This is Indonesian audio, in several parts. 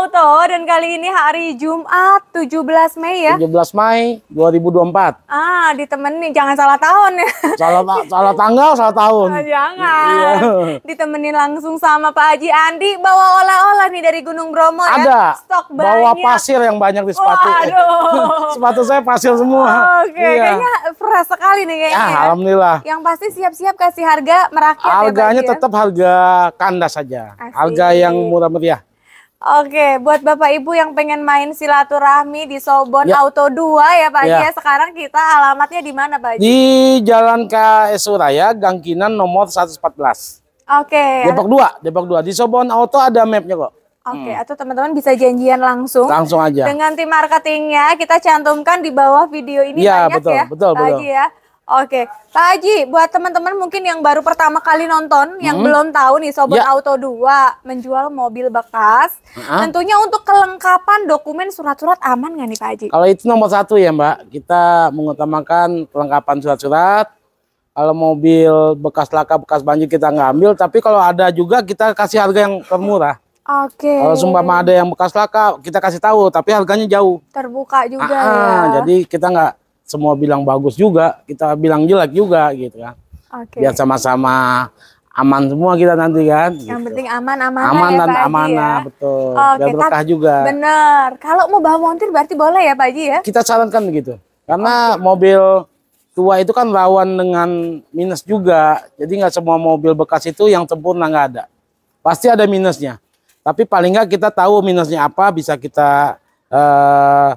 Auto dan kali ini hari Jumat 17 Mei ya. 17 Mei 2024. Ah, ditemani jangan salah tahun ya. Salah salah tanggal, salah tahun. Oh, jangan. Iya. Ditemenin langsung sama Pak Haji Andi bawa olah-olah nih dari Gunung Bromo ya. Ada. ya. Stok banyak. Bawa pasir yang banyak di sepatu. Waduh. sepatu saya pasir semua. Oke, okay. iya. kayaknya fresh sekali nih kayaknya. Ya, ya. alhamdulillah. Yang pasti siap-siap kasih harga merakyat Harganya ya, tetap harga kandas saja. Harga yang murah meriah. Oke, buat Bapak Ibu yang pengen main silaturahmi di Sobon ya. Auto 2 ya Pak ya. ya. sekarang kita alamatnya di mana Pak Haji? Di Jalan KS Suraya, Gang Kinan nomor 114. Oke. Depok 2, Depok 2. Di Sobon Auto ada mapnya kok. Oke, hmm. atau teman-teman bisa janjian langsung. Langsung aja. Dengan tim marketingnya kita cantumkan di bawah video ini ya, banyak betul, ya. Betul, Pak betul. ya. Oke, Pak Haji, buat teman-teman mungkin yang baru pertama kali nonton, hmm. yang belum tahu nih Sobat ya. Auto 2 menjual mobil bekas, uh -huh. tentunya untuk kelengkapan dokumen surat-surat aman nggak nih Pak Haji? Kalau itu nomor satu ya Mbak, kita mengutamakan kelengkapan surat-surat, kalau mobil bekas laka, bekas banjir kita nggak ambil, tapi kalau ada juga kita kasih harga yang termurah. Oke. Okay. Kalau sumpah ada yang bekas laka, kita kasih tahu, tapi harganya jauh. Terbuka juga ah, ah ya. Jadi kita nggak semua bilang bagus juga, kita bilang jelek juga gitu kan. Okay. Biar sama-sama aman semua kita nanti kan. Yang gitu. penting aman, aman, aman ya, dan Pak amanah, ya? betul. Oh, Biar berkah juga. Bener. Kalau mau bawa montir berarti boleh ya Pak Haji ya? Kita sarankan begitu, karena okay. mobil tua itu kan lawan dengan minus juga. Jadi nggak semua mobil bekas itu yang sempurna nggak ada. Pasti ada minusnya. Tapi paling nggak kita tahu minusnya apa bisa kita uh,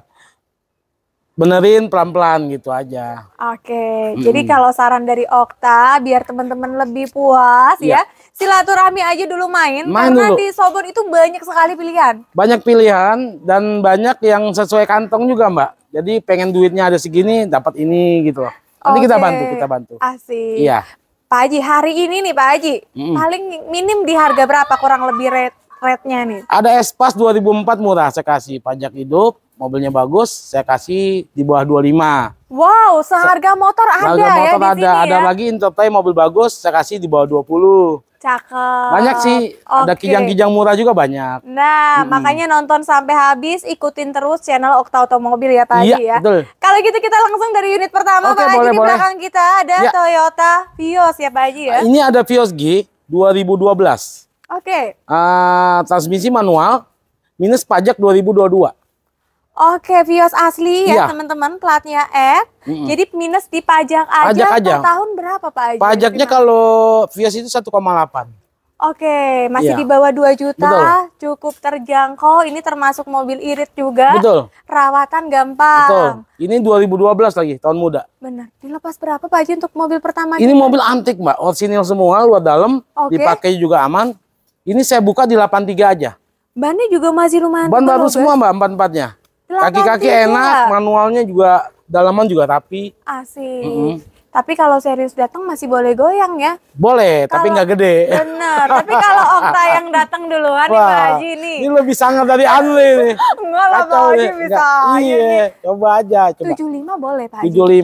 benerin pelan-pelan gitu aja. Oke, Mm -hmm. jadi kalau saran dari Okta biar teman-teman lebih puas yeah. ya, silaturahmi aja dulu main, main karena dulu. di Sobon itu banyak sekali pilihan. Banyak pilihan dan banyak yang sesuai kantong juga, Mbak. Jadi pengen duitnya ada segini, dapat ini gitu loh. Nanti okay. kita bantu, kita bantu. Asik. Iya. Pak Haji, hari ini nih Pak Haji, mm -hmm. paling minim di harga berapa kurang lebih rate? rate-nya nih? Ada Espas 2004 murah, saya kasih pajak hidup mobilnya bagus, saya kasih di bawah 25. Wow, seharga motor ada seharga ya motor ada, sini ada ya? lagi entertain mobil bagus, saya kasih di bawah 20. Cakep. Banyak sih, okay. ada kijang-kijang murah juga banyak. Nah, hmm. makanya nonton sampai habis, ikutin terus channel Okta Otomobil ya tadi ya. ya. Betul. Kalau gitu kita langsung dari unit pertama okay, Pak boleh, Haji, di belakang kita ada ya. Toyota Vios ya Pak Haji ya. Ah, ini ada Vios G 2012. Oke. Okay. Uh, transmisi manual minus pajak 2022. Oke, Vios asli ya, ya. teman-teman, platnya F. Mm -mm. Jadi minus di pajak aja, pajak aja. tahun berapa Pak Aji? Pajaknya kalau Vios itu 1,8. Oke, masih ya. di bawah 2 juta, Betul. cukup terjangkau. Ini termasuk mobil irit juga. Betul. Rawatan gampang. Betul. Ini 2012 lagi, tahun muda. Benar. Dilepas berapa Pak Haji untuk mobil pertama? Ini mobil antik, Mbak. Orsinil semua, luar dalam, Oke. dipakai juga aman. Ini saya buka di 83 aja. Bannya juga masih lumayan. Ban baru semua, Mbak, empat-empatnya. Kaki-kaki enak, manualnya juga dalaman juga tapi. Asik. Mm -hmm. Tapi kalau serius datang masih boleh goyang ya? Boleh, kalo, tapi nggak gede. Bener, tapi kalau Okta yang datang duluan Wah, nih Pak Haji nih. Ini lebih sangat dari Anli nih. Enggak lah Pak Haji ya, bisa Iya, coba aja. Coba. 75 boleh Pak Haji?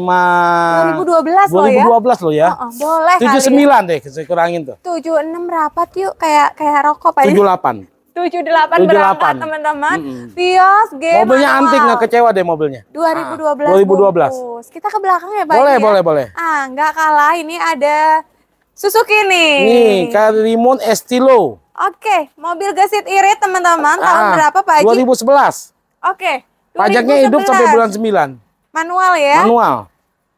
75. 2012, loh ya? 2012 loh ya. Uh -uh, boleh 79 kali ya. deh, kurangin tuh. 76 rapat yuk, kayak kayak rokok Pak 78. 78, 78. berangkat teman-teman. Mm -hmm. Vios G. Mobilnya antik nggak kecewa deh mobilnya. dua ribu dua belas ah, Kita ke belakang ya Pak. Boleh, ya? boleh, boleh. Ah, nggak kalah ini ada Suzuki nih. Nih, Karimun Estilo. Oke, mobil gesit irit teman-teman. Ah, Tahun berapa Pak ribu sebelas Oke. Pajaknya hidup sampai bulan sembilan Manual ya? Manual.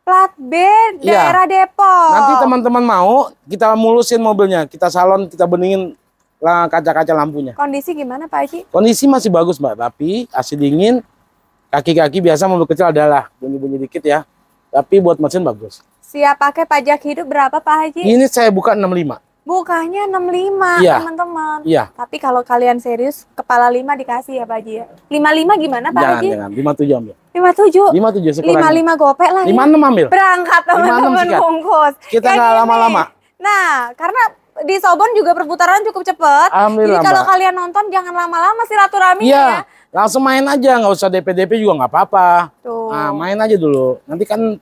Plat B iya. daerah ya. Depok. Nanti teman-teman mau kita mulusin mobilnya, kita salon, kita beningin kaca-kaca lampunya. Kondisi gimana Pak Haji? Kondisi masih bagus Mbak, tapi AC dingin, kaki-kaki biasa mobil kecil adalah bunyi-bunyi dikit ya. Tapi buat mesin bagus. Siap pakai pajak hidup berapa Pak Haji? Ini saya buka 65. Bukannya 65 ya. teman-teman. Iya. Tapi kalau kalian serius kepala 5 dikasih ya Pak Haji 55 ya? gimana Pak jangan, Haji? Jangan, 57 ambil. 57. 57 sekurangnya. 55 gopek lah. 56 ya. ambil. Berangkat teman-teman bungkus. Kita nggak lama-lama. Nah, karena di Sobon juga perputaran cukup cepat. Jadi kalau kalian nonton jangan lama-lama silaturahmi iya, ya. Langsung main aja, nggak usah DP-DP juga nggak apa-apa. Nah, main aja dulu. Nanti kan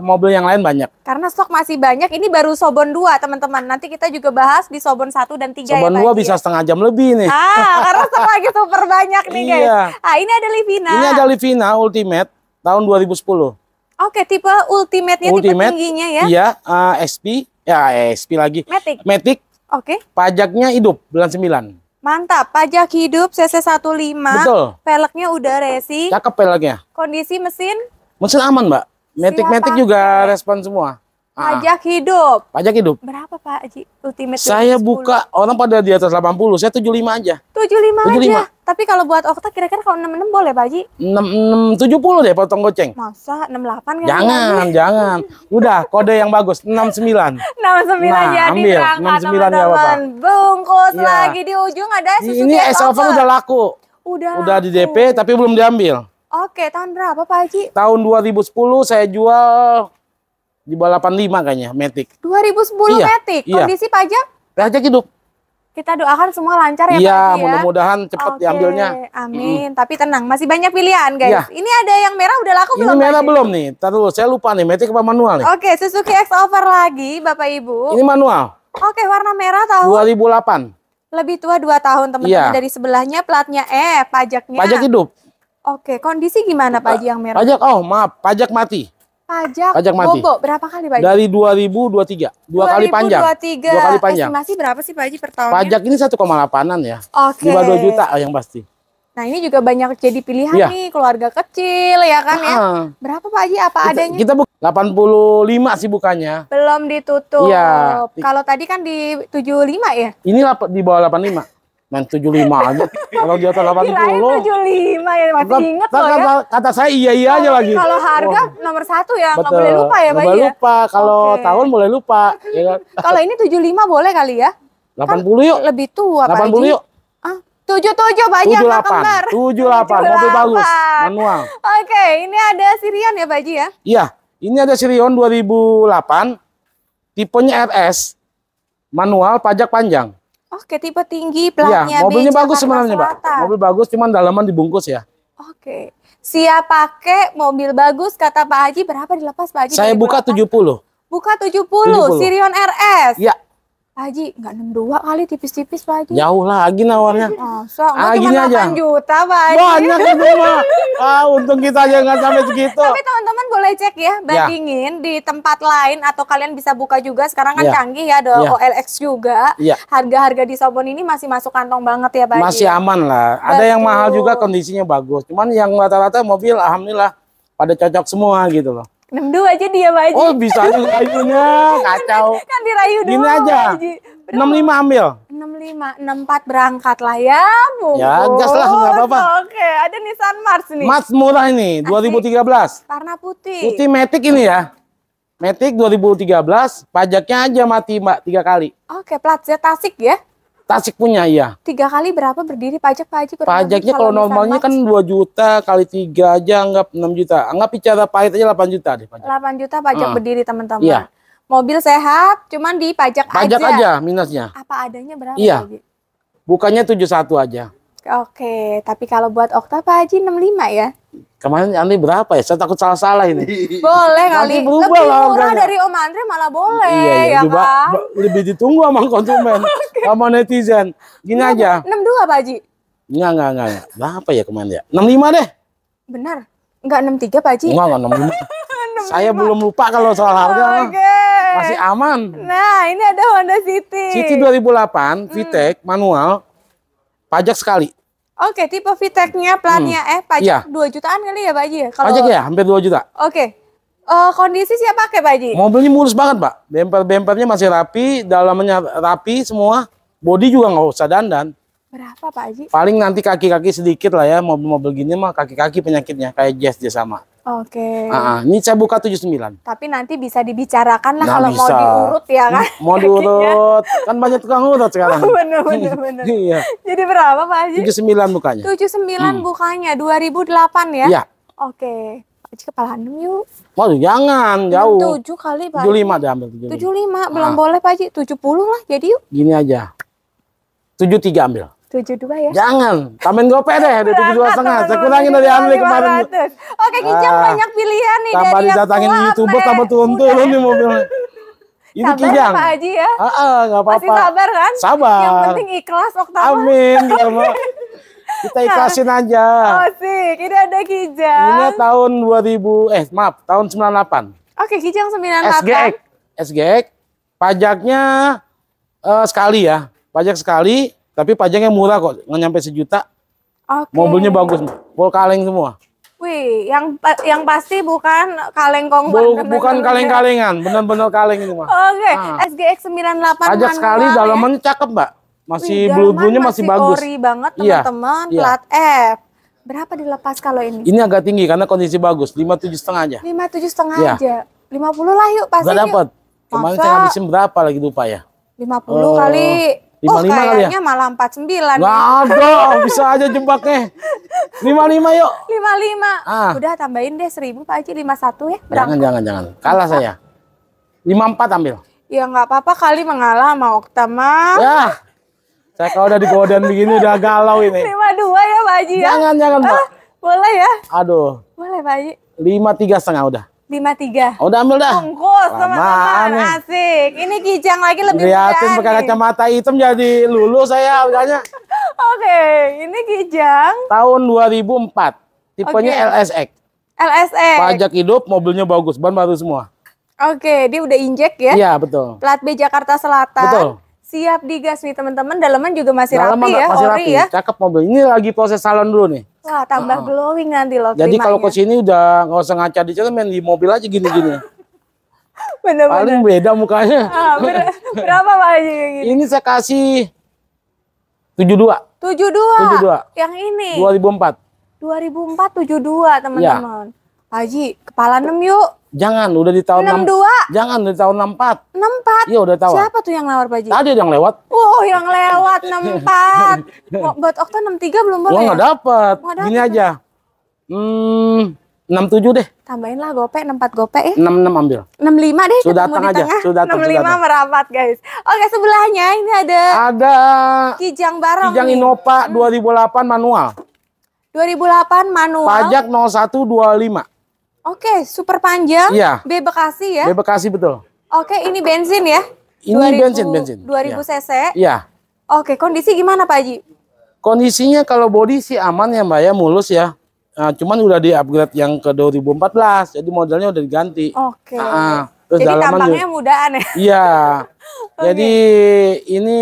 mobil yang lain banyak. Karena stok masih banyak. Ini baru Sobon 2, teman-teman. Nanti kita juga bahas di Sobon 1 dan 3 Sobon ya. 2 bisa ya? setengah jam lebih nih. Ah, karena stok lagi super banyak nih, guys. Iya. Ah, ini ada Livina. Ini ada Livina Ultimate tahun 2010. Oke, tipe ultimate-nya ultimate, tipe tingginya ya. Iya, uh, eh, SP Ya, SP lagi. Matic. Matic. Oke. Okay. Pajaknya hidup bulan 9. Mantap, pajak hidup CC 15. Betul. Peleknya udah ya, resi. Cakep peleknya. Kondisi mesin? Mesin aman, Mbak. Matic-matic juga respon semua. Ah. Pajak ah. hidup. Pajak hidup. Berapa Pak Ultimate. Saya 10. buka orang pada di atas 80, saya 75 aja. 75, 75. aja. Tapi kalau buat Okta kira-kira kalau 66 boleh Pak Haji? 66 70 deh potong goceng. Masa 68 kan? Jangan, jangan. Udah, kode yang bagus 69. 69 nah, ya ambil, di 69 teman -teman. ya Bapak. Bungkus ya. lagi di ujung ada susu Ini S-Over udah laku. Udah. Udah laku. di DP tapi belum diambil. Oke, tahun berapa Pak Haji? Tahun 2010 saya jual di balapan 5 kayaknya, Matic. 2010 iya, Matic. Iya. Kondisi iya. pajak? Pajak hidup. Kita doakan semua lancar ya, Pak Iya, ya. mudah-mudahan ya? cepat okay. diambilnya. Amin. Mm. Tapi tenang, masih banyak pilihan, guys. Ya. Ini ada yang merah udah laku belum? Ini merah lagi? belum nih. Tadi saya lupa nih, metik apa manual nih? Oke, okay, Suzuki X Over lagi, Bapak Ibu. Ini manual. Oke, okay, warna merah tahun 2008. Lebih tua 2 tahun, teman-teman. Ya. Dari sebelahnya platnya eh, pajaknya. Pajak hidup. Oke, okay, kondisi gimana Pak Haji yang merah? Pajak, oh maaf, pajak mati pajak, pajak mati. Bogo. Berapa kali Pak Haji? Dari 2023. Dua 2023. kali panjang. 2023. Dua kali panjang. Estimasi berapa sih Pak Haji per tahunnya? Pajak ini 1,8-an ya. Oke. Okay. 52 juta yang pasti. Nah ini juga banyak jadi pilihan ya. nih keluarga kecil ya kan ya? ah. ya. berapa Pak Haji apa kita, adanya? Kita buka 85 sih bukannya. Belum ditutup. Iya. Kalau tadi kan di 75 ya? Ini di bawah 85 main 75 aja. Kalau di atas 80. Kirain 75 ya masih kata, inget loh ya. Kata, saya iya iya aja lagi. Kalau harga oh. nomor satu ya nggak boleh lupa ya Pak ya. lupa kalau okay. tahun boleh lupa. Ya kan? kalau ini 75 boleh kali ya? 80 kan yuk. Lebih tua 80 Pak 80 yuk. Ah, 77 banyak 78, Pak Kembar. 78, mobil bagus, manual. Oke, ini ada Sirion ya Pak Haji ya? Iya, ini ada Sirion 2008, tipenya RS, manual pajak panjang. Oke, tipe tinggi, platnya ya, mobilnya B, bagus sebenarnya, Pak. Mobil bagus, cuman dalaman dibungkus ya. Oke. Siap pakai mobil bagus kata Pak Haji berapa dilepas Pak Haji? Saya buka berapa? 70. Buka 70, 70. Sirion RS. Ya. Pak Haji enam 62 kali tipis-tipis Pak Haji. Jauh lagi nawarnya. Masa? Ah, ah gini aja. juta Pak Haji. Banyak itu mah. Ah, untung kita aja nggak sampai segitu. Tapi teman-teman boleh cek ya, ya. bandingin ya. di tempat lain atau kalian bisa buka juga. Sekarang kan ya. canggih ya, ada ya. OLX juga. Ya. Harga-harga ya. di Sobon ini masih masuk kantong banget ya Pak Haji. Masih aman lah. Ada yang mahal juga kondisinya bagus. Cuman yang rata-rata mobil alhamdulillah pada cocok semua gitu loh dua aja dia Pak Oh, bisa rayunya Kacau. Kan dirayu dulu. Gini aja. enam lima ambil. enam lima enam empat berangkat lah ya, Bung. Ya, gas lah enggak apa-apa. Oke, ada Nissan Mars nih. Mars murah ini, dua ribu tiga belas Warna putih. Putih metik ini ya. Matic belas pajaknya aja mati Mbak tiga kali. Oke, plat Z Tasik ya. Tasik punya ya. Tiga kali berapa berdiri pajak Pak Haji? Pajaknya kalau, normalnya kan 2 juta kali tiga aja anggap 6 juta. Anggap bicara pahit aja 8 juta deh pajak. 8 juta pajak hmm. berdiri teman-teman. Iya. Mobil sehat, cuman di pajak, aja. Pajak aja minusnya. Apa adanya berapa iya. Bukannya Bukannya 71 aja. Oke, tapi kalau buat Okta Pak Haji 65 ya? Kemarin Andri berapa ya? Saya takut salah-salah ini. Boleh kali. lebih murah harganya. dari Om Andre malah boleh. Iya, iya. ya lebih, kan? lebih ditunggu sama konsumen, sama netizen. Gini 6, aja. 62 Pak Haji? Enggak, enggak, enggak. Berapa ya kemarin ya? 65 deh. Benar. Enggak 63 Pak Haji? Enggak, enggak 65. 65. Saya belum lupa kalau salah harga. Oke. Okay. Masih aman. Nah, ini ada Honda City. City 2008, VTEC hmm. manual, pajak sekali. Oke, tipe VTEC-nya hmm. eh pajak iya. dua 2 jutaan kali ya Pak Haji ya? Kalau... Pajak ya, hampir 2 juta. Oke. Uh, kondisi siapa pakai Pak Haji? Mobilnya mulus banget Pak. Bemper-bempernya masih rapi, dalamnya rapi semua. Bodi juga nggak usah dandan. Berapa Pak Haji? Paling nanti kaki-kaki sedikit lah ya, mobil-mobil gini mah kaki-kaki penyakitnya. Kayak jazz dia sama. Oke. Okay. Uh, ini saya buka 79. Tapi nanti bisa dibicarakan lah nah, kalau bisa. mau diurut ya kan. Mau diurut. kan banyak tukang urut sekarang. Benar, benar, benar. iya. Jadi berapa Pak Haji? 79 bukanya. 79 hmm. bukanya 2008 ya. Iya. Oke. Okay. Haji kepala 6 yuk. Waduh, oh, jangan jauh. 7 kali Pak. 75 deh ambil 75. 75 belum ah. boleh Pak Haji. 70 lah jadi yuk. Gini aja. 73 ambil. 72 ya? Jangan, tambahin gope deh, ada 72 setengah. Saya kurangin dari Anli kemarin. Oke, Kijang ah, banyak pilihan nih. Tambah didatangin YouTuber, tambah turun-turun nih mobilnya. Ini sabar Kijang. Pak Haji ya. Ah, ah gak apa-apa. Masih sabar kan? Sabar. Yang penting ikhlas Oktama. Amin. Kita nah. ikhlasin nah. aja. Oh, sih, ini ada Kijang. Ini tahun 2000, eh maaf, tahun 98. Oke, Kijang 98. SGX. SGX. Pajaknya uh, sekali ya. Pajak sekali, tapi pajaknya murah kok, nggak nyampe sejuta. Okay. Mobilnya bagus, full kaleng semua. Wih, yang yang pasti bukan kaleng kong. Bu, bukan kaleng-kalengan, benar-benar kaleng semua. mah. Oke, okay. ah. SGX 98 Pajak sekali ya. dalamannya cakep, Mbak. Masih blue-bluenya masih, masih bagus. ori banget, iya, teman-teman. Iya. Plat F. Berapa dilepas kalau ini? Ini agak tinggi karena kondisi bagus, lima tujuh setengah aja. Lima tujuh setengah iya. aja. Lima puluh lah yuk pasti. Enggak dapat. Kemarin saya habisin berapa lagi lupa ya? Lima puluh eh, kali 55 oh, kali ya? malah sembilan. Waduh, bisa aja jebaknya. lima yuk. lima Ah. Udah tambahin deh 1000 Pak Haji satu ya. Berangkat. Jangan jangan jangan. Kalah saya. lima empat ambil. Ya nggak apa-apa kali mengalah sama Oktama. Ya. Saya kalau udah digodan begini udah galau ini. lima dua ya Pak Haji ya. Jangan jangan Pak. Ah, boleh ya? Aduh. Boleh Pak Haji. tiga setengah udah. 53. Oh, udah ambil dah. Bungkus teman-teman. Asik. Ini kijang lagi lebih Lihatin pakai kacamata hitam jadi lulu saya udahnya. Oke, okay. ini kijang. Tahun 2004. Tipenya okay. LSX. LSX. Pajak hidup, mobilnya bagus, ban baru semua. Oke, okay, dia udah injek ya? Iya, betul. Plat B Jakarta Selatan. Betul. Siap digas nih teman-teman, Daleman juga masih dalaman rapi ya, masih rapi. ya. Cakep mobil. Ini lagi proses salon dulu nih. Wah, tambah uh glowing nanti loh Jadi kalau ke sini udah nggak usah ngaca di sana main di mobil aja gini-gini. Benar bener Paling beda mukanya. Ah, ber berapa Pak Haji gini? Ini saya kasih 72. 72. 72. Yang ini. 2004. 2004 72, teman-teman. Ya. Pak Haji, kepala 6 yuk. Jangan, udah di tahun 62. 6, jangan, udah di tahun 64. 64? Iya, udah tahu. Siapa tuh yang nawar Pak Ji? Tadi ada yang lewat. Oh, yang lewat 64. Buat Okta 63 belum boleh. Gua enggak ya? dapat. Gini aja. Hmm, 67 deh. Tambahin lah gope, 64 gope ya. 66 ambil. 65 deh. Sudah datang aja. Sudah datang. 65 sudah merapat guys. Oke sebelahnya ini ada. Ada. Kijang Barong. Kijang nih. Innova 2008 hmm. manual. 2008 manual. Pajak 0125. Oke, super panjang. Iya. B Bekasi ya. B Bekasi betul. Oke, ini bensin ya. Ini 2000, bensin, bensin. 2000 ya. cc. Iya. Oke, kondisi gimana Pak Haji? Kondisinya kalau bodi sih aman ya Mbak ya, mulus ya. Nah, cuman udah di upgrade yang ke 2014, jadi modelnya udah diganti. Oke. Nah, jadi tampangnya mudahan mudaan ya. Iya. okay. Jadi ini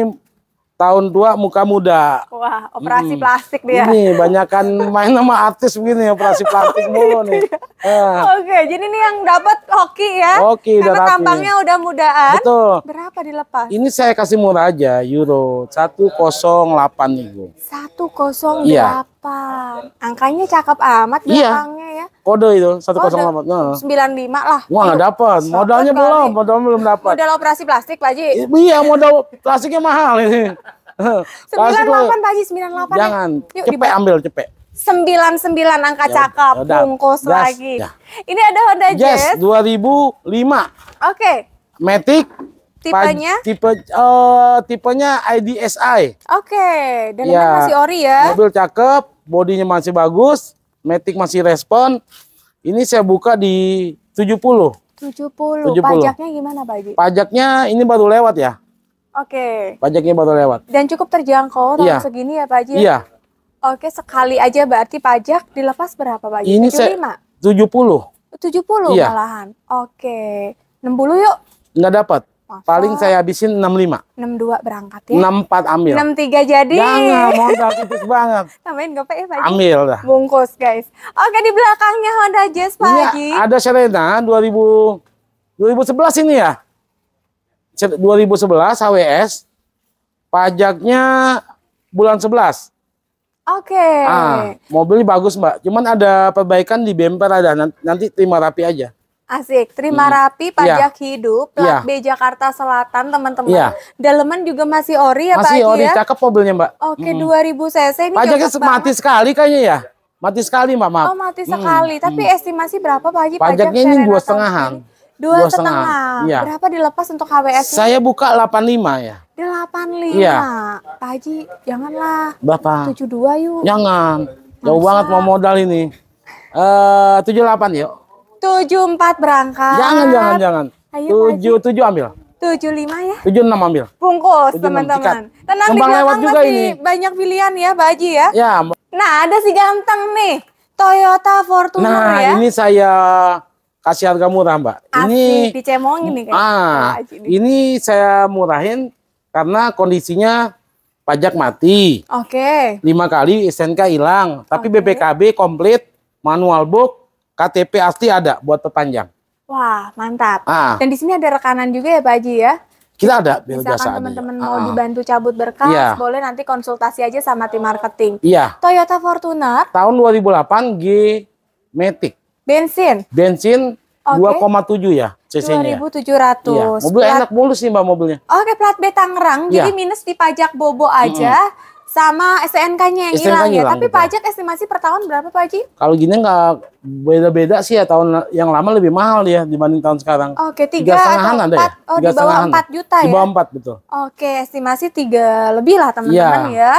tahun dua muka muda. Wah, operasi hmm. plastik dia. Ini banyakkan main sama artis begini operasi plastik oh, mulu nih. Ya. Oke, jadi ini yang dapat hoki ya. Hoki Karena tampangnya udah mudaan. Betul. Berapa dilepas? Ini saya kasih murah aja, euro 108 Bu. 108. Iya. Mapan. Angkanya cakep amat iya. belakangnya ya. Kode itu satu 108. Nah. 95 lah. Wah, enggak dapat. Modalnya belum, modal belum dapat. Modal operasi plastik, Pak Ji. Iya, modal plastiknya mahal ini. delapan Pak Ji, delapan ya? Jangan. Yuk, cepet ambil cepet. sembilan sembilan angka ya, cakep, ya, bungkus lagi. Ya. Ini ada Honda Jazz. ribu lima Oke. Okay. Matic Tipenya? Tipe uh, tipenya IDSI. Oke, okay. dalamnya ya, masih ori ya. Mobil cakep, bodinya masih bagus, matic masih respon. Ini saya buka di 70. 70. 70. Pajaknya gimana, Pak Haji? Pajaknya ini baru lewat ya. Oke. Okay. Pajaknya baru lewat. Dan cukup terjangkau tahun ya. segini ya, Pak Haji? Iya. Oke, sekali aja berarti pajak dilepas berapa, Pak Haji? Ini 75. Saya, 70. 70 iya. malahan. Oke. 60 yuk. Enggak dapat. Masa? Paling saya habisin 65. 62 berangkat ya. 64 ambil. 63 jadi. Jangan, modal tipis banget. Tambahin gopek ya pagi. Ambil dah. Bungkus guys. Oke di belakangnya Honda Jazz pagi. Iya, ini ada Serena 2000 2011 ini ya. 2011 HWS. Pajaknya bulan 11. Oke. Okay. Ah, mobilnya bagus, Mbak. Cuman ada perbaikan di bemper ada nanti terima rapi aja. Asik. Terima hmm. rapi iya. pajak yeah. hidup plat yeah. B Jakarta Selatan teman-teman. Yeah. Daleman juga masih ori ya masih Pak Masih ori, ya? cakep mobilnya Mbak. Oke, okay, hmm. 2000 cc ini Pajaknya mati banget. sekali kayaknya ya. Mati sekali Mbak, maaf. Oh, mati hmm, sekali. Tapi hmm. estimasi berapa Pak Haji Pajaknya pajak ini dua setengahan. Dua, setengah. Ya. Berapa dilepas untuk HWS? Ini? Saya buka 85 ya. 85. Ya. Pak Haji, janganlah. Berapa? 72 yuk. Jangan. Jauh banget mau modal ini. Eh, tujuh uh, 78 yuk. Tujuh empat berangkat. Jangan, jangan, jangan. Tujuh, tujuh ambil. Tujuh lima ya. Tujuh enam ambil. Bungkus teman-teman. Tenang Kembang di belakang juga ini. banyak pilihan ya Pak Haji ya. Ya. Nah ada si ganteng nih. Toyota Fortuner nah, ya. Nah ini saya kasih harga murah mbak. Asli, ini dicemong ini kan. Ah, ini saya murahin karena kondisinya pajak mati. Oke. Okay. Lima kali SNK hilang. Tapi okay. BPKB komplit, manual book, KTP asli ada buat perpanjang. Wah, mantap. Ah. Dan di sini ada rekanan juga ya Pak Haji ya? Kita ada Misalkan teman-teman mau ah, ah. dibantu cabut berkas, iya. boleh nanti konsultasi aja sama tim marketing. Iya. Toyota Fortuner tahun 2008 G Matic. Bensin. Bensin okay. 2,7 ya CC-nya. 2.700. Iya. Mobil plat... enak mulus sih Mbak mobilnya. Oke, plat B Tangerang. Jadi iya. minus di pajak bobo aja. Mm -hmm sama STNK-nya yang hilang STNK ya. Tapi pajak estimasi per tahun berapa Pak Haji? Kalau gini nggak beda-beda sih ya tahun yang lama lebih mahal ya dibanding tahun sekarang. Oke, tiga setengahan ada ya? Oh, di bawah empat juta ya? Di bawah empat betul. Oke, estimasi tiga lebih lah teman-teman ya. ya.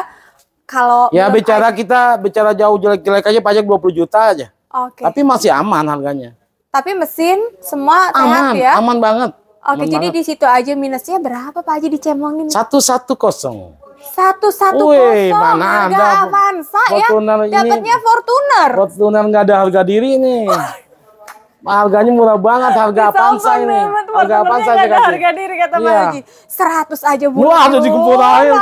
Kalau ya bicara aja. kita bicara jauh jelek-jelek aja pajak 20 juta aja. Oke. Tapi masih aman harganya. Tapi mesin semua aman, sehat ya? Aman banget Oke, jadi di situ aja minusnya berapa Pak Haji dicemongin? Satu satu kosong. Satu satu Wih, kosong. Mana harga ada Avanza ya? Dapatnya Fortuner. Fortuner nggak ada harga diri nih. Harganya murah banget, harga Avanza ini. Banget, harga Avanza aja kan? Harga diri kata Pak iya. Haji. Seratus aja bu. Wah, kumpul aja.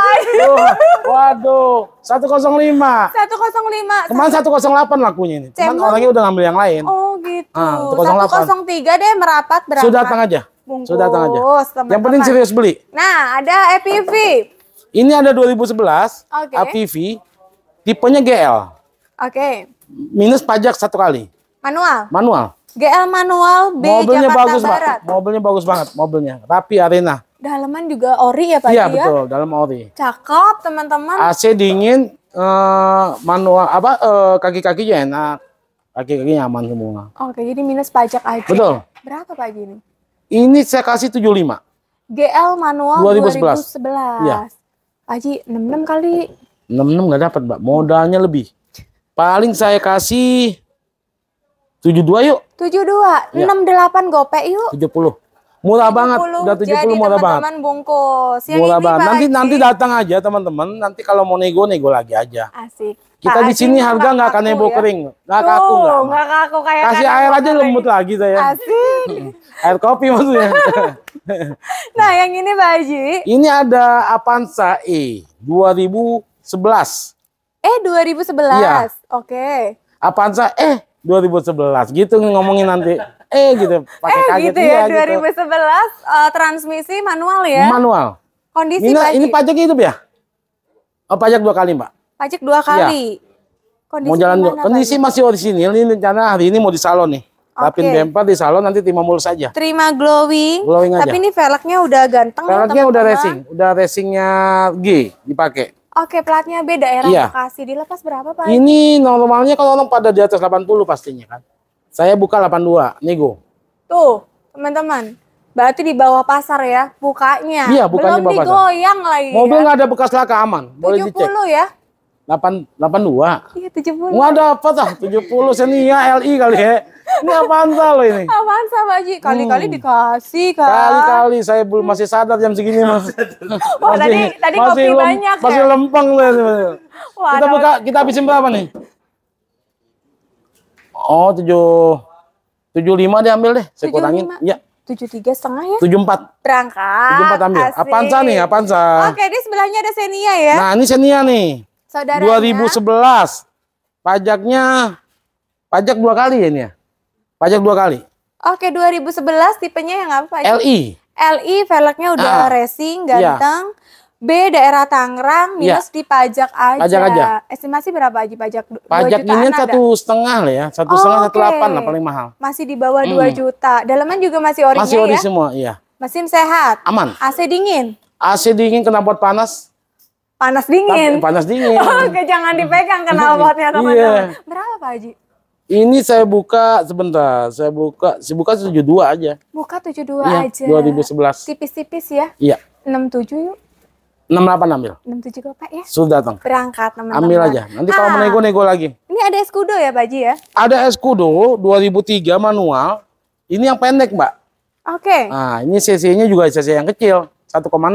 Waduh, satu kosong lima. Satu kosong lima. Kemarin satu kosong delapan lakunya ini. Cuman orangnya udah ngambil yang lain. Oh gitu. Ah, satu kosong tiga deh merapat berapa? Sudah datang aja bungkus. Sudah datang aja. Teman -teman. Yang penting serius beli. Nah, ada APV. Ini ada 2011 okay. APV, tipenya GL. Oke. Okay. Minus pajak satu kali. Manual. Manual. GL manual B mobilnya Jakarta bagus, Barat. Pak. Mobilnya bagus banget, mobilnya. Rapi arena. Dalaman juga ori ya Pak? Iya ya? betul, dalam ori. Cakep teman-teman. AC dingin, uh, manual apa uh, kaki-kakinya enak, kaki-kakinya aman semua. Oke, jadi minus pajak aja. Betul. Berapa pagi ini? Ini saya kasih 75. GL manual 2011. 2011. Ya. Aji, 66 kali. 66 nggak dapat, Mbak. Modalnya lebih. Paling saya kasih 72 yuk. 72. Ya. 68 gope yuk. 70. Murah 70. banget. Udah 70 Jadi, murah teman -teman banget. bungkus. Yang murah ini, banget. Nanti nanti datang aja teman-teman. Nanti kalau mau nego-nego lagi aja. Asik. Kita Pak di sini Aji, harga nggak akan heboh ya? kering. Nggak kaku nggak. kaku kayak Kasih air aja kering. lembut lagi saya. Asik air kopi maksudnya. nah, yang ini Pak Haji. Ini ada Avanza E 2011. Eh 2011. Iya. Oke. Okay. Avanza eh 2011 gitu ngomongin nanti. Eh gitu pakai eh, kaget gitu ya, ya 2011 gitu. uh, transmisi manual ya. Manual. Kondisi ini, Ini pajak hidup ya? Oh, pajak dua kali, Mbak. Pajak dua kali. Iya. Kondisi mau jalan dua. Kondisi masih orisinil. Ini rencana hari ini mau di salon nih. Lapin okay. B4 di salon nanti timamul saja. Terima glowing. Glowing aja. Tapi ini velgnya udah ganteng. Velgnya teman -teman. udah racing, udah racingnya G dipakai. Oke, platnya B daerah ya, iya. Bekasi. Dilepas berapa, Pak? Ini normalnya kalau orang pada di atas 80 pastinya kan. Saya buka 82, nego. Tuh, teman-teman. Berarti di bawah pasar ya, bukanya. Iya, bukanya Belum bawah digoyang pasar. lagi Mobil ya. nggak ya? ada bekas laka aman, boleh 70 dicek. ya? 8, 82. Iya, 70. Nggak dapat ah, 70 Xenia LI kali ya. Ini Avanza loh ini. Avanza Pak Haji. Kali-kali hmm. dikasih kan. Kali-kali saya belum masih sadar jam segini Mas. Wah, masih, tadi tadi masih kopi lem, banyak masih ya. Masih lempeng loh ini. Wah, kita buka kita habisin berapa nih? Oh, tujuh tujuh lima deh ambil deh. Saya kurangin. Iya tujuh tiga setengah ya tujuh empat berangkat tujuh empat ambil Avanza nih Avanza. oke ini sebelahnya ada senia ya nah ini senia nih saudara sebelas pajaknya pajak dua kali ya ini ya Pajak dua kali. Oke, 2011 tipenya yang apa? LI. LI velgnya udah ah, racing, iya. ganteng. Ya. B daerah Tangerang iya. minus ya. di pajak aja. Pajak aja. Estimasi berapa aja pajak? Pajak ini satu setengah lah ya, satu oh, setengah satu delapan lah paling mahal. Masih di bawah hmm. juta. Dalaman juga masih ori Masih ori ya? semua, iya. Mesin sehat. Aman. AC dingin. AC dingin kena buat panas. Panas dingin. panas dingin. Oke, jangan dipegang kena buatnya iya. teman-teman. Iya. Berapa Pak Haji? Ini saya buka sebentar, saya buka, saya buka 72 aja. Buka 72 ya, aja. 2011. Tipis-tipis ya? Iya. 67 yuk. 68 ambil. 67 kok, Pak ya? Sudah, datang. Berangkat, teman-teman. Ambil aja. Nanti ah. kalau menego-nego lagi. Ini ada Escudo ya, Pak Ji ya? Ada Escudo 2003 manual. Ini yang pendek, Mbak. Oke. Okay. Nah, ini CC-nya juga CC yang kecil, 1,6. Oke.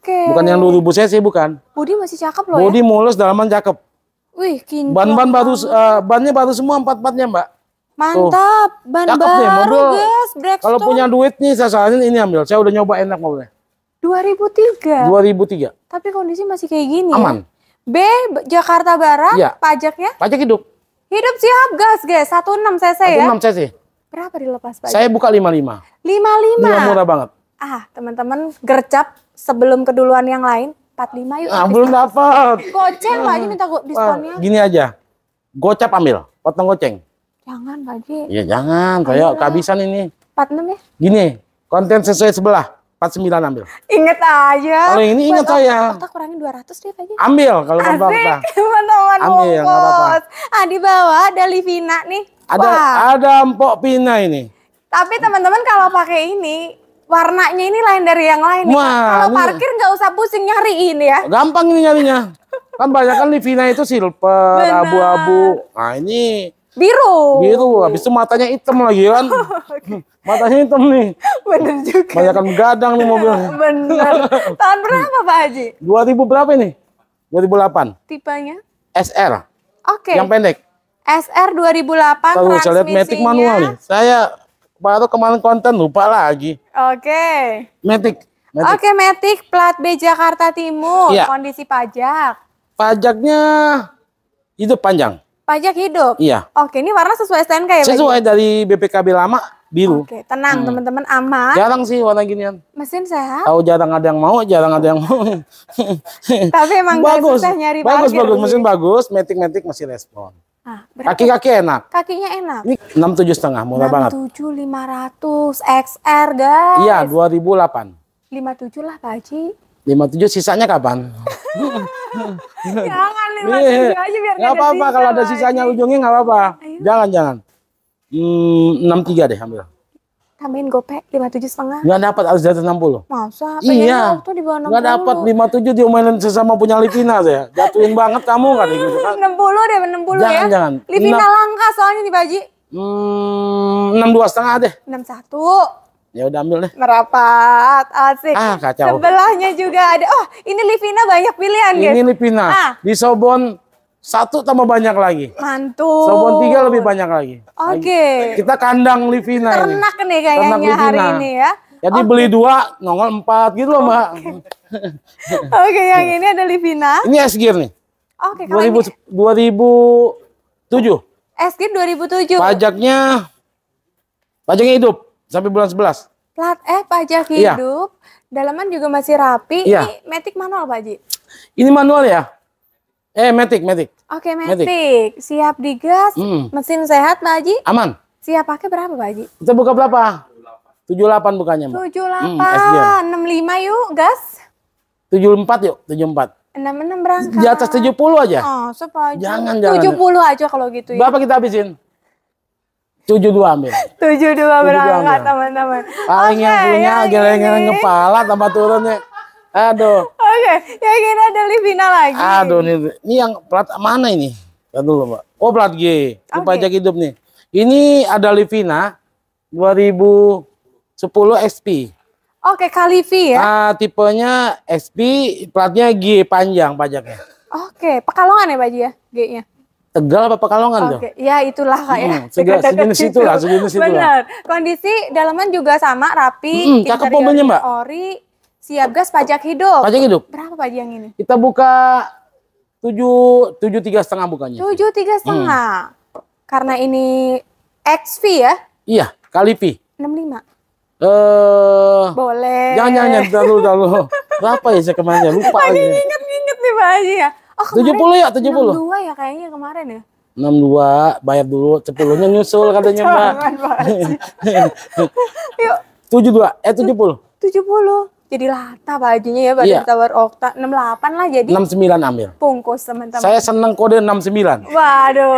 Okay. Bukan yang 2000 cc bukan. Bodi masih cakep loh Bodi ya? mulus, dalaman cakep. Wih, kinclong. Ban-ban baru uh, bannya baru semua empat-empatnya, Mbak. Mantap, Tuh. ban Cakep baru, nih, mobil. guys. Kalau punya duit nih, saya saranin ini ambil. Saya udah nyoba enak mobilnya. 2003. 2003. Tapi kondisi masih kayak gini. Ya. Aman. B Jakarta Barat, ya. pajaknya? Pajak hidup. Hidup siap gas, guys. 16 cc 16 ya. 16 cc. Berapa dilepas pajak? Saya buka 55. 55. Ini murah banget. Ah, teman-teman gercap sebelum keduluan yang lain. 45 yuk. Ah, belum dapat. Goceng Pak Haji minta go diskonnya. Gini aja. Gocap ambil, potong goceng. Jangan Pak Haji. Iya, jangan. Kayak kehabisan ini. 46 ya? Gini, konten sesuai sebelah. 49 ambil. Ingat aja. Kalau ini ingat saya. Kita kurangin 200 deh Pak Haji. Ambil kalau kan apa teman-teman Ambil, enggak apa Ah, di bawah ada Livina nih. Ada Wah. ada Mpok Pina ini. Tapi teman-teman kalau pakai ini warnanya ini lain dari yang lain. Wah, Kalau parkir nggak usah pusing nyariin ya. Gampang ini nyarinya. kan banyak kan Livina itu silver, abu-abu. Nah ini biru. Biru, habis itu matanya hitam lagi kan. matanya hitam nih. Bener juga. Banyak kan gadang nih mobilnya. Bener. Tahun berapa Pak Haji? 2000 berapa ini? 2008. Tipenya? SR. Oke. Okay. Yang pendek. SR 2008 Tahu, saya lihat Matic manual nih. Saya baru kemarin konten lupa lagi. Oke. Okay. Metik. Oke, okay, Metik plat B Jakarta Timur, ya. kondisi pajak. Pajaknya hidup panjang. Pajak hidup. Iya. Oke, ini warna sesuai STNK ya? Sesuai bagi? dari BPKB lama biru. Oke, tenang hmm. teman-teman aman. Jarang sih warna ginian. Mesin sehat. Tahu jarang ada yang mau, jarang ada yang mau. Tapi emang bagus. nyari bagus, bagus, mesin bagus, metik-metik masih respon. Ah, kaki-kaki enak. Kakinya enak. Ini enam tujuh setengah, murah 6, banget. Tujuh lima ratus XR guys. Iya, dua ribu delapan. Lima tujuh lah Pak Haji. Lima tujuh sisanya kapan? jangan lima tujuh eh, aja biar nggak apa-apa kalau ada sisanya ujungnya nggak apa-apa. Jangan jangan. Hmm, enam tiga deh ambil tambahin gopek lima tujuh setengah nggak dapat harus jatuh enam puluh masa iya tuh di bawah enam nggak dapat lima tujuh diomelin sesama punya Livina saya jatuhin banget kamu kan gitu kan enam puluh deh enam puluh ya jangan Livina langka soalnya nih Baji. Hmm, enam dua setengah deh enam satu ya udah ambil deh merapat asik ah, kacau. sebelahnya juga ada oh ini Livina banyak pilihan ini guys ini Livina ah. di Sobon satu tambah banyak lagi. Mantul. Sobon tiga lebih banyak lagi. Oke. Okay. Kita kandang Livina Ternak nih kayaknya hari ini ya. Jadi okay. beli dua, nongol empat gitu loh mbak. Oke, okay. okay, yang ini ada Livina. Ini es gear nih. Oke. Okay, 2000, 2007. Es gear 2007. Pajaknya, pajaknya hidup sampai bulan 11. Plat eh pajak iya. hidup, iya. dalaman juga masih rapi. Iya. Ini metik manual Pak Ji. Ini manual ya. Eh, Matic, Matic. Oke, okay, Matic. Matic. Siap digas. Hmm. Mesin sehat, Pak Haji? Aman. Siap pakai berapa, Pak Haji? Kita buka berapa? 78 bukannya, Mbak. 78. Hmm, 65 yuk, gas. 74 yuk, 74. 66 berangkat. Di atas 70 aja. Oh, sepajang. Jangan, jangan. 70 jangan. aja kalau gitu ya. Berapa kita habisin? 72 ambil. 72 berangkat, teman-teman. Paling okay, yang punya ya, gila-gila kepala tambah turunnya. Aduh. Oke, yang ini ada Livina lagi. Aduh, ini, ini yang plat mana ini? Lihat dulu, Mbak. Oh, plat G. okay. pajak hidup nih. Ini ada Livina 2010 SP. Oke, Kalivi ya. Ah, tipenya SP, platnya G panjang pajaknya. Oke, Pekalongan ya, Pak Ji ya, G-nya. Tegal apa Pekalongan Oke, ya itulah Kak ya. Hmm, segala, sejenis itu. itulah, sejenis itulah. Benar. Kondisi dalaman juga sama, rapi. Hmm, cakep mobilnya, Mbak. Ori, Siap gas pajak hidup. Pajak hidup. Berapa pajak yang ini? Kita buka tujuh tujuh tiga setengah bukanya. Tujuh tiga hmm. setengah. Karena ini XV ya? Iya, kali V. Enam lima. Eh, boleh. Jangan jangan dulu dulu. Berapa ya saya kemarin lupa lagi. Ingat-ingat nih Pak Haji ya. Oh, tujuh puluh ya, tujuh puluh. Dua ya kayaknya kemarin ya. 62 bayar dulu sepuluhnya nyusul katanya Mbak. Jangan, Pak. Yuk. 72 eh 70. 70 jadi lata bajunya ya pada iya. tawar okta 68 lah jadi 69 ambil bungkus teman-teman saya senang kode 69 waduh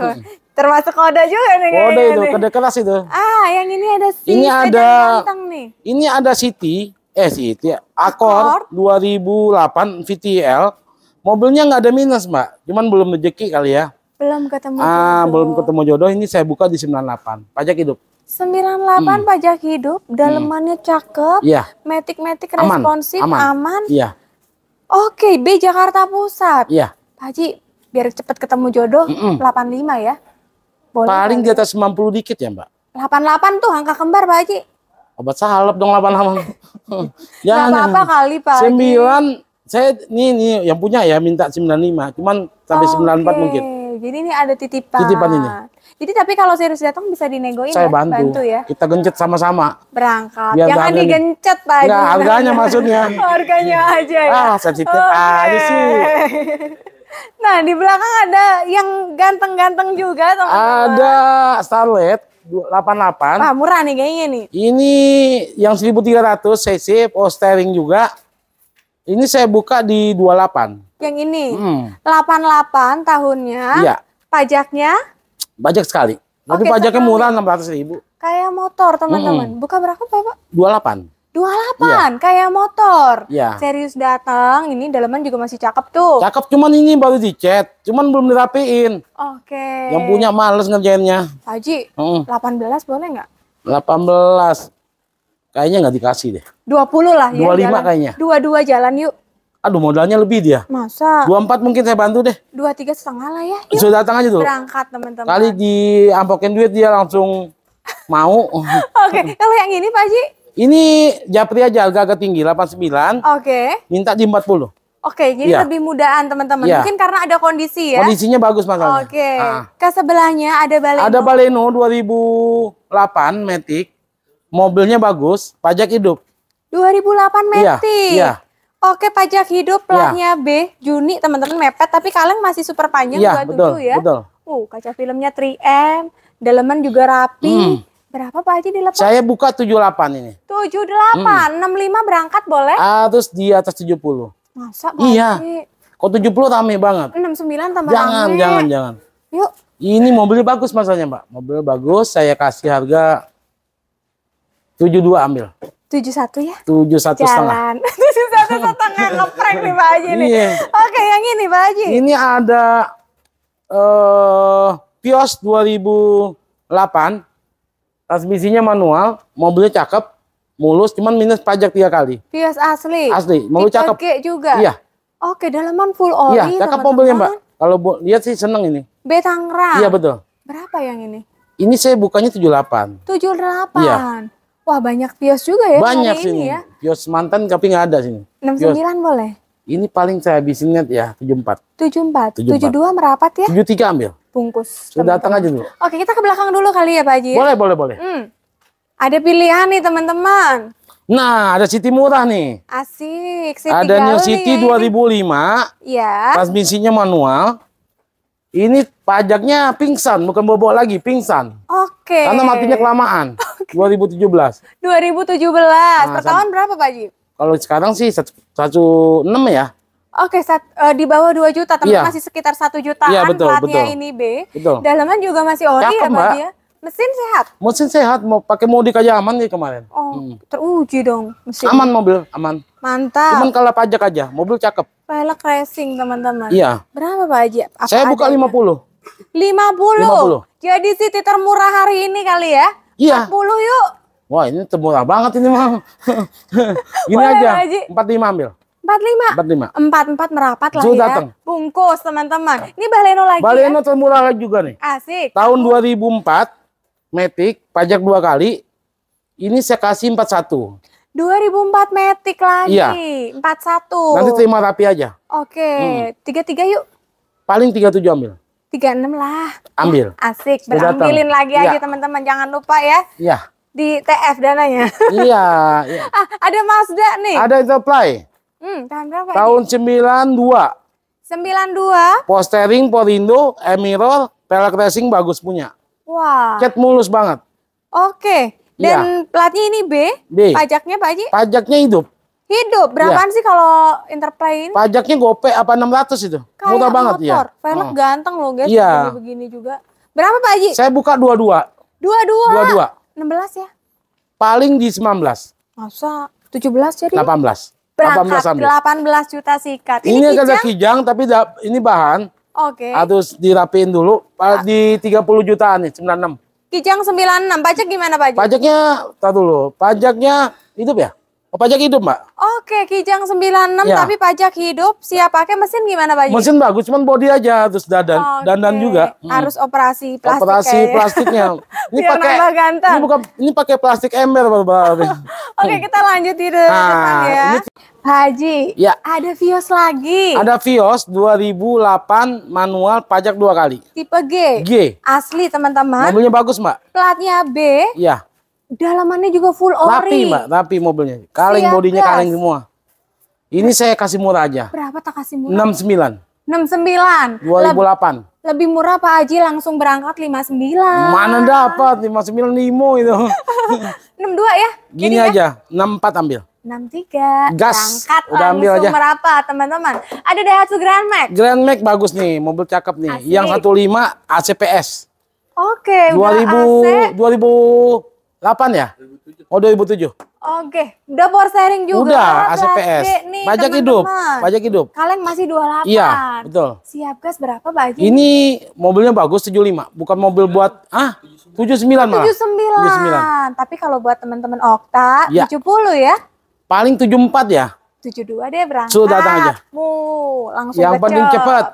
hmm. termasuk kode juga nih kode itu nih. kode kelas itu ah yang ini ada si ini ada nih. ini ada City eh City ya. Accord, Accord 2008 VTL mobilnya nggak ada minus mbak cuman belum rezeki kali ya belum ketemu ah jodoh. belum ketemu jodoh ini saya buka di 98 pajak hidup 98 hmm. pajak hidup, hmm. dalemannya hmm. cakep, yeah. metik-metik responsif, aman. aman. Yeah. Oke, B Jakarta Pusat. Iya. Yeah. Pak Haji, biar cepat ketemu jodoh, mm -mm. 85 ya. Boleh, Paling di ya? atas 90 dikit ya, Mbak. 88 tuh angka kembar, Pak Haji. Obat salep dong 88. ya, apa-apa kali, Pak. 9 saya ini, ini yang punya ya minta 95, cuman sampai sembilan 94 mungkin. Jadi ini ada titipan. Titipan ini. Jadi tapi kalau serius datang bisa dinegoin Saya ya? bantu. bantu ya. Kita gencet sama-sama. Berangkat. Biar Jangan digencet tadi. Enggak, harganya maksudnya. harganya aja ya. Ah, sensitif okay. aja sih. Nah, di belakang ada yang ganteng-ganteng juga teman-teman. Ada Starlet 88. Wah, murah nih kayaknya nih. Ini yang 1300 cc, power steering juga. Ini saya buka di 28. Yang ini? Hmm. 88 tahunnya. Iya. Pajaknya? Bajak sekali. Tapi pajaknya sekali. murah enam ratus ribu. Kayak motor teman-teman. Mm -hmm. Buka berapa pak? Dua delapan. Dua delapan, iya. kayak motor. Iya. Serius datang, ini dalaman juga masih cakep tuh. Cakep, cuman ini baru dicet, cuman belum dirapiin. Oke. Yang punya males ngerjainnya. Haji, delapan mm. belas boleh nggak? Delapan belas, kayaknya nggak dikasih deh. Dua puluh lah. Ya, dua ya, lima kayaknya. Dua dua jalan yuk. Aduh modalnya lebih dia. Masa? 24 mungkin saya bantu deh. 23 setengah lah ya. Yuk. Sudah datang aja tuh. Berangkat teman-teman. Kali diampokin duit dia langsung mau. Oke, okay. kalau yang ini Pak Ji. Ini Japri aja agak, agak tinggi 89. Oke. Okay. Minta di 40. Oke, okay, jadi ya. lebih mudaan teman-teman. Ya. Mungkin karena ada kondisi ya. Kondisinya bagus masalahnya. Oke. Okay. Ah. Ke sebelahnya ada Baleno. Ada Baleno 2008 Matic. Mobilnya bagus, pajak hidup. 2008 iya, Matic. Iya. Ya. Oke, pajak hidup plannya iya. ya. B Juni teman-teman mepet tapi kaleng masih super panjang ya, 27 betul, ya. Betul. Uh, kaca filmnya 3M, dalaman juga rapi. Hmm. Berapa Pak Haji dilepas? Saya buka 78 ini. 78, hmm. 65 berangkat boleh? Ah, terus di atas 70. Masa Pak Iya. Kok 70 rame banget? 69 tambah Jangan, rame. jangan, jangan. Yuk. Ini mobilnya bagus masanya, Pak. Mobil bagus, saya kasih harga 72 ambil tujuh satu ya? Tujuh satu setengah. Tujuh satu setengah ngeprank nih Pak Haji nih. Yeah. Oke, yang ini Pak Haji. Ini ada eh uh, Pios delapan transmisinya manual, mobilnya cakep, mulus, cuman minus pajak tiga kali. Pios asli. Asli, mau cakep. cakep. juga. Iya. Oke, dalaman full oli. Iya, cakep mobilnya Mbak. Kalau lihat sih seneng ini. Betang Iya betul. Berapa yang ini? Ini saya bukanya tujuh delapan tujuh delapan iya. Wah banyak pios juga ya Banyak sini. Ini ya. Pios mantan tapi nggak ada sini. 69 pios. boleh? Ini paling saya habisin net ya 74. 74. 72 merapat ya? 73 ambil. Bungkus. Sudah datang aja dulu. Oke, kita ke belakang dulu kali ya Pak Haji. Ya? Boleh, boleh, boleh. Hmm. Ada pilihan nih teman-teman. Nah, ada City murah nih. Asik, City Ada New City ya 2005. Ya. Transmisinya manual. Ini pajaknya pingsan, bukan bobo lagi, pingsan. Oke. Karena matinya kelamaan. 2017. 2017. Nah, per tahun berapa Pak Ji? Kalau sekarang sih satu enam ya. Oke, sat, uh, di bawah 2 juta, tapi iya. masih sekitar satu jutaan iya, betul, platnya betul. ini B. Betul. Dalaman juga masih ori Cakep, ya Pak Ji ya? Mesin sehat? Mesin sehat, mau pakai modi aja aman nih kemarin. Oh, hmm. teruji dong mesin. Aman mobil, aman. Mantap. Cuman kalah pajak aja, mobil cakep. Pelek racing teman-teman. Iya. Berapa Pak Haji? Apa Saya buka 50. 50. 50. Jadi City termurah hari ini kali ya? Iya. 40 yuk. Wah, ini temurah banget ini, Mang. Gini Boleh, aja, Haji. 45 ambil. 45. 45. 44 merapat lah ya. Bungkus, teman-teman. Ini Baleno lagi Baleno ya? termurah lagi juga nih. Asik. Tahun 2004, Matic, pajak dua kali. Ini saya kasih 41. 2004 Matic lagi. Iya. 41. Nanti terima rapi aja. Oke, okay. hmm. 33 yuk. Paling 37 ambil tiga enam lah. Ambil. Asik. Berambilin lagi ya. aja iya. teman-teman. Jangan lupa ya. Iya. Di TF dananya. Iya. iya. Ah, ada Mazda nih. Ada itu play. Hmm, tahun berapa? Tahun sembilan 92. 92. Postering, Porindo, Emirol, Pelak racing bagus punya. Wah. Cat mulus banget. Oke. Iya. Dan ya. platnya ini B? B. Pajaknya Pak Haji? Pajaknya hidup. Hidup, berapaan ya. sih kalau Interplay ini? Pajaknya gope apa 600 itu? Kayak Murah banget ya. Velg hmm. ganteng loh guys, ya. begini juga. Berapa Pak Haji? Saya buka dua-dua. Dua-dua? Dua-dua. 16 ya? Paling di 19. Masa? 17 jadi? 18. Berangkat 18, 18 juta sikat. Ini, ini kijang? kijang tapi ini bahan. Oke. Okay. Harus dirapiin dulu ah. di 30 jutaan nih, 96. Kijang 96. Pajak gimana, Pak? Haji? Pajaknya, tahu dulu. Pajaknya hidup ya? Oh, pajak hidup, Mbak. Oke, Kijang 96 ya. tapi pajak hidup. Siap pakai mesin gimana, Pak? Mesin bagus, cuman body aja terus dandan, okay. dandan juga. Hmm. Harus operasi plastik. Operasi kayak. plastiknya. ini pakai Ini ini pakai plastik ember, Mbak. Oke, kita lanjut di nah, ya. Ini... Pak Haji, ya. ada Vios lagi. Ada Vios 2008 manual pajak dua kali. Tipe G. G. Asli, teman-teman. Mobilnya bagus, Mbak. Platnya B. Ya Dalamannya juga full ori. Rapi mbak, rapi mobilnya. Kaleng Siap bodinya gas. kaleng semua. Ini saya kasih murah aja. Berapa tak kasih murah? 69. 69. 2008. Leb Lebih murah Pak Haji langsung berangkat 59. Mana dapat 59 limo itu. 62 ya. Gini Jadi ya? aja, ya? 64 ambil. 63. Gas. Berangkat Udah ambil aja. berapa teman-teman. Ada Daihatsu Grand Max. Grand Max bagus nih, mobil cakep nih. Asli. Yang 15 ACPS. Oke, okay, 2000 AC. 2000 delapan ya? 2007. Oh tujuh? Oke, udah power sharing juga. Udah, ACPS. Nih, pajak hidup, pajak hidup. Kalian masih dua 28. Iya, betul. Siap gas berapa Pak Ini mobilnya bagus tujuh lima, bukan mobil buat ah 79 malah. Tujuh sembilan, Tapi kalau buat teman-teman Okta iya. tujuh puluh ya? Paling tujuh empat ya? Tujuh dua deh berangkat. Sudah datang aja. Mu, langsung Yang penting cepat.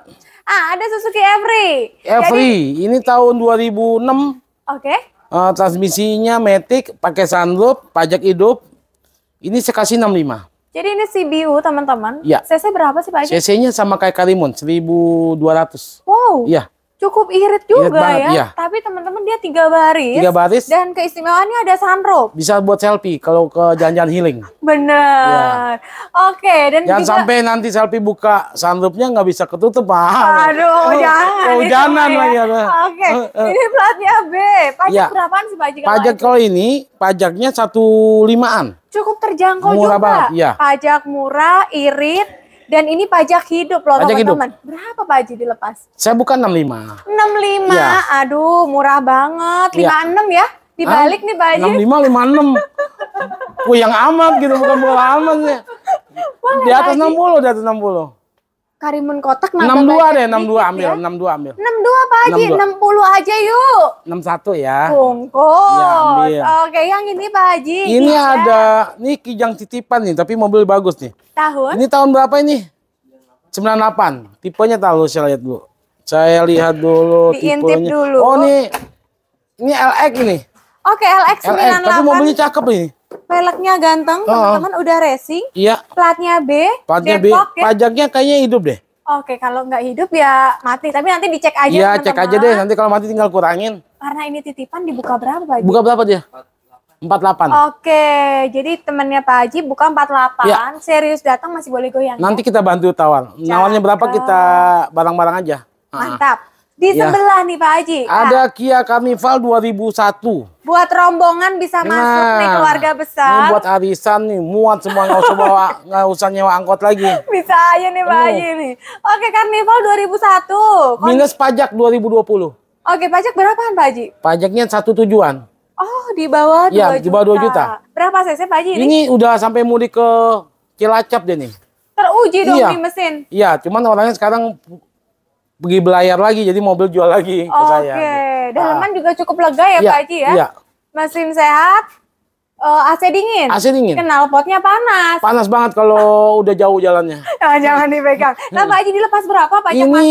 Ah, ada Suzuki Every. Every, ini tahun dua ribu enam. Oke uh, transmisinya metik pakai sunroof pajak hidup ini saya kasih 65 jadi ini CBU teman-teman ya. CC berapa sih Pak CC nya sama kayak Karimun 1200 wow iya cukup irit juga irit banget, ya. Iya. Tapi teman-teman dia tiga baris. Tiga baris. Dan keistimewaannya ada sunroof. Bisa buat selfie kalau ke jalan-jalan healing. Bener. Ya. Oke dan jangan juga... sampai nanti selfie buka sunroofnya nggak bisa ketutup pak. Aduh oh, jangan. Kehujanan ya. lagi ya. Oke. Eh, eh. ini platnya B. Pajak ya. berapaan sih pajak? Pajak kalau ini pajaknya satu limaan. Cukup terjangkau murah juga. Banget, ya. Pajak murah, irit, dan ini pajak hidup loh pajak teman-teman. Berapa Pak Haji dilepas? Saya bukan 65. 65. Ya. Aduh, murah banget. 56 ya. ya. Dibalik ah, nih Pak Haji. 65 56. Puyang amat gitu bukan bola amat sih. Di atas 60, di atas 60. Karimun Kotak enam dua deh, ya. enam dua ambil, enam dua ambil. enam ya? dua Pak Haji, enam puluh aja yuk. enam satu ya. Bungkus. Ya, Oke, yang ini Pak Haji. Ini ya. ada, nih Kijang Titipan nih, tapi mobil bagus nih. Tahun? Ini tahun berapa ini? 98. Tipenya tahu saya lihat dulu. Saya lihat dulu tipenya. dulu. Oh, nih. Ini LX nih. Oke, LX, LX 98. Tapi mobilnya cakep nih peleknya ganteng, ah. teman-teman udah racing. Iya. Platnya B, platnya B. Ya. Pajaknya kayaknya hidup deh. Oke, kalau nggak hidup ya mati. Tapi nanti dicek aja. Iya, cek aja deh. Nanti kalau mati tinggal kurangin. Karena ini titipan dibuka berapa? Pak Buka berapa dia? delapan. Oke, jadi temennya Pak Haji buka empat Ya. Serius datang masih boleh goyang. Nanti ya? kita bantu tawar. Nawarnya berapa kita barang-barang aja. Mantap. Di ya. sebelah nih Pak Haji. Ada nah. Kia Carnival 2001. Buat rombongan bisa nah, masuk nih keluarga besar. Ini buat arisan nih, muat semua nggak usah bawa nggak usah nyewa angkot lagi. Bisa aja nih Pak Haji nih. Oke Carnival 2001. Kon Minus pajak 2020. Oke pajak berapaan Pak Haji? Pajaknya satu tujuan. Oh di bawah 2 ya, juta. di bawah 2 juta. Berapa cc Pak Haji ini? Ini udah sampai mudik ke Cilacap deh nih. Teruji dong iya. di mesin. Iya, cuman orangnya sekarang pergi belayar lagi jadi mobil jual lagi ke saya. Oke, gitu. dalaman ah. juga cukup lega ya, ya Pak Haji ya. Iya. Mesin sehat. Uh, AC dingin. AC dingin. Kenal potnya panas. Panas banget kalau udah jauh jalannya. Nah, jangan dipegang. Hmm. Nah, Pak Haji dilepas berapa Pak Ini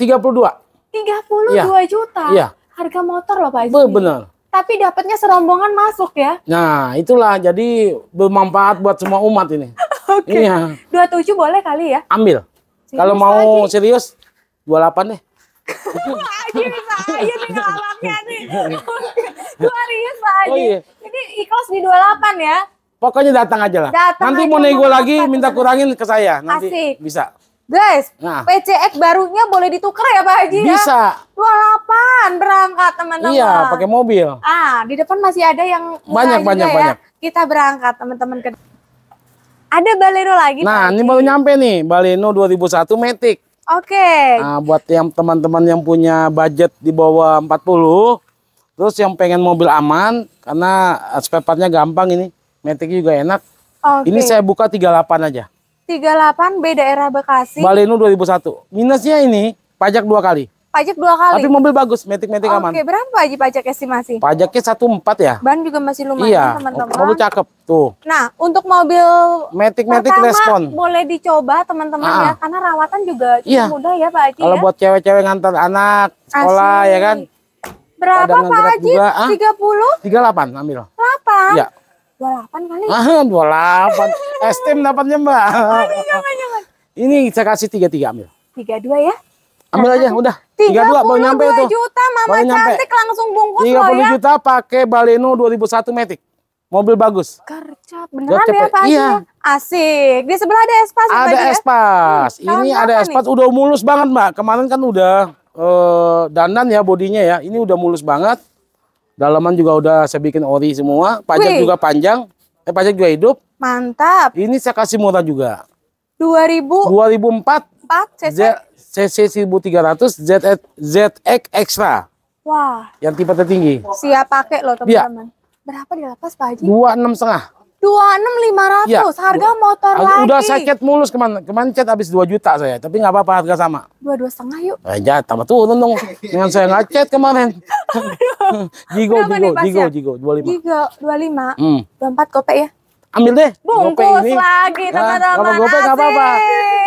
tiga puluh dua. Iya. Tiga puluh dua juta. Iya. Harga motor loh Pak Haji. Benar. Tapi dapatnya serombongan masuk ya. Nah, itulah jadi bermanfaat buat semua umat ini. Oke. Okay. Iya. 27 boleh kali ya? Ambil. Kalau mau lagi. serius 28 deh. Aji bisa aja nih nih. Dua rius Pak Aji. Oh, iya. ikhlas di 28 ya. Pokoknya datang aja lah. Datang nanti aja mau nego lagi minta kurangin ke saya. Nanti Asik. bisa. Guys, nah. PCX barunya boleh ditukar ya Pak Haji ya? Bisa. Ya? 28 berangkat teman-teman. Iya, pakai mobil. Ah, di depan masih ada yang banyak banyak ya. banyak. Kita berangkat teman-teman ke Ada Baleno lagi. Nah, ini baru nyampe nih, Baleno 2001 Matic. Oke. Okay. Nah, buat yang teman-teman yang punya budget di bawah 40, terus yang pengen mobil aman karena eh, spare partnya gampang ini, metik juga enak. Okay. Ini saya buka 38 aja. 38 B daerah Bekasi. Baleno 2001. Minusnya ini pajak dua kali. Pajak dua kali. Tapi mobil bagus, metik-metik aman. Oke, berapa aja pajak estimasi? Pajaknya satu empat ya. Ban juga masih lumayan, iya, teman-teman. Mobil cakep tuh. Nah, untuk mobil metik-metik respon boleh dicoba, teman-teman ah. ya, karena rawatan juga cukup iya. mudah ya, Pak Haji. Kalau ya? buat cewek-cewek ngantar anak sekolah Asli. ya kan. Berapa Pak Haji? Ah. Tiga puluh? Tiga delapan, ambil. Delapan. Iya. Dua delapan kali. Ah, dua delapan. Estim dapatnya Mbak. jangan, jangan. Ini saya kasih tiga tiga ambil. Tiga dua ya. Ambil eh, aja, udah. Tiga 32 mau nyampe juta, puluh juta, Mama cantik nyampe. cantik langsung bungkus 30 loh ya. juta pakai Baleno dua ribu satu Matic. Mobil bagus. Kercap, beneran ya Pak Iya. Ya? Asik. Di sebelah ada Espas. Ada ya? Espas. Hmm, ini ada Espas udah mulus banget Mbak. Kemarin kan udah uh, dandan ya bodinya ya. Ini udah mulus banget. Dalaman juga udah saya bikin ori semua. Pajak Wih. juga panjang. Eh pajak juga hidup. Mantap. Ini saya kasih murah juga. Dua ribu. 2000. 2004. 4 Empat. CC 1300 ZX, ZX Extra. Wah. Yang tipe tertinggi. Siap pakai loh iya. teman-teman. Ya. Berapa di lapas Pak Haji? Dua enam setengah. Dua enam lima ratus. Iya. Harga motor lagi. Udah saya cat mulus kemana? Kemarin cat habis dua juta saya. Tapi nggak apa-apa harga sama. Dua dua setengah yuk. Eh, tambah tuh, untung Dengan saya ngacet kemarin. jigo, jigo, jigo, jigo, dua lima. Jigo, dua lima. Hmm. Dua empat kopek ya ambil deh. Bungkus ini. lagi ah, teman-teman. Nah, asik apa-apa.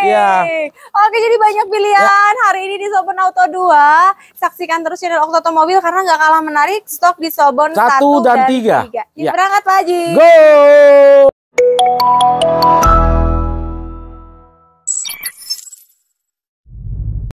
Ya. Oke jadi banyak pilihan ya. hari ini di Sobon Auto 2. Saksikan terus channel Okto Mobil karena nggak kalah menarik stok di Sobon 1 1 dan 3. Dan 3. Ya. Berangkat Pak Haji. Go!